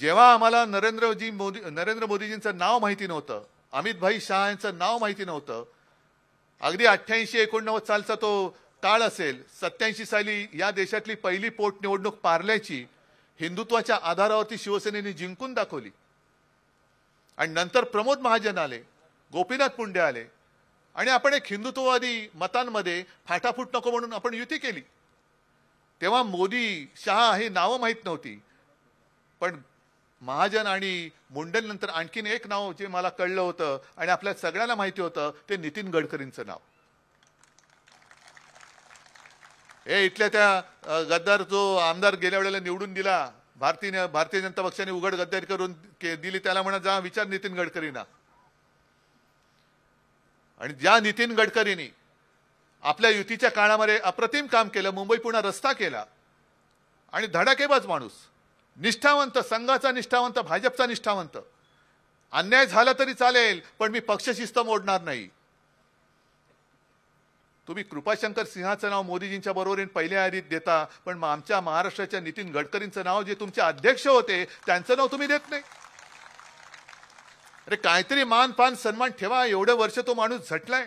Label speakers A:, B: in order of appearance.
A: जेव्हा आम्हाला नरेंद्रजी मोदी नरेंद्र मोदीजींचं नाव माहिती नव्हतं अमित भाई शहा यांचं नाव माहिती नव्हतं अगदी अठ्ठ्याऐंशी एकोणनव्वद सालचा तो काळ असेल सत्याऐंशी साली या देशातली पहिली पोटनिवडणूक पारल्याची हिंदुत्वाच्या आधारावरती शिवसेनेने जिंकून दाखवली आणि नंतर प्रमोद महाजन आले गोपीनाथ मुंडे आले आणि आपण एक हिंदुत्ववादी मतांमध्ये फाटाफूट नको म्हणून आपण युती केली तेव्हा मोदी शहा हे नावं माहीत नव्हती पण महाजन आणि नंतर आणखीन एक नाव जे मला कळलं होतं आणि आपल्या सगळ्यांना माहिती होतं ते नितीन गडकरींचं नाव हे इथल्या त्या गद्दार जो आमदार गेल्या वेळेला निवडून दिला भारतीय भारतीय जनता पक्षाने उघड गद्दारी करून दिली त्याला म्हणा जा विचार नितीन गडकरींना आणि ज्या नितीन गडकरींनी आपल्या युतीच्या काळामध्ये अप्रतिम काम केलं मुंबई पुन्हा रस्ता केला आणि धडाकेबाज माणूस निष्ठावंत संघाचा निष्ठावंत भाजपचा निष्ठावंत अन्याय झाला तरी चालेल पण मी पक्षशिस्त मोडणार नाही तुम्ही कृपाशंकर सिंहाचं नाव मोदीजींच्या बरोबरीने पहिल्या यादीत देता पण आमच्या महाराष्ट्राच्या नितीन गडकरींचं नाव जे तुमचे अध्यक्ष होते त्यांचं नाव तुम्ही देत नाही अरे काहीतरी मान पान सन्मान ठेवा एवढं वर्ष तो माणूस झटलाय